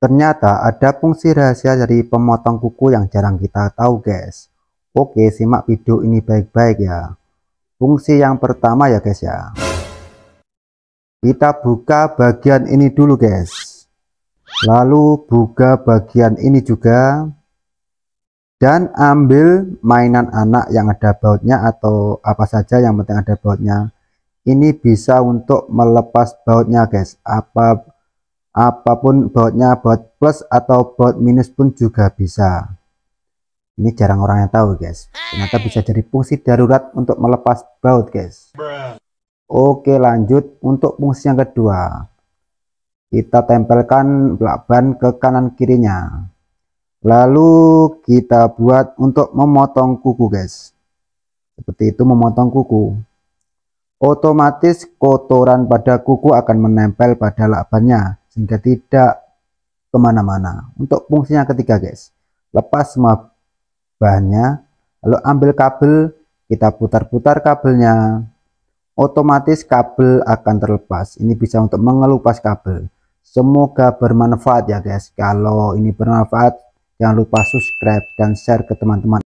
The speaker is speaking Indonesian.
Ternyata ada fungsi rahasia dari pemotong kuku yang jarang kita tahu guys. Oke simak video ini baik-baik ya. Fungsi yang pertama ya guys ya. Kita buka bagian ini dulu guys. Lalu buka bagian ini juga. Dan ambil mainan anak yang ada bautnya atau apa saja yang penting ada bautnya. Ini bisa untuk melepas bautnya guys. Apa apapun bautnya baut plus atau baut minus pun juga bisa ini jarang orang yang tahu guys ternyata bisa jadi fungsi darurat untuk melepas baut guys oke lanjut untuk fungsi yang kedua kita tempelkan belak ban ke kanan kirinya lalu kita buat untuk memotong kuku guys seperti itu memotong kuku otomatis kotoran pada kuku akan menempel pada lakbannya sehingga tidak kemana-mana untuk fungsinya ketiga guys lepas semua bahannya lalu ambil kabel kita putar-putar kabelnya otomatis kabel akan terlepas ini bisa untuk mengelupas kabel semoga bermanfaat ya guys kalau ini bermanfaat jangan lupa subscribe dan share ke teman-teman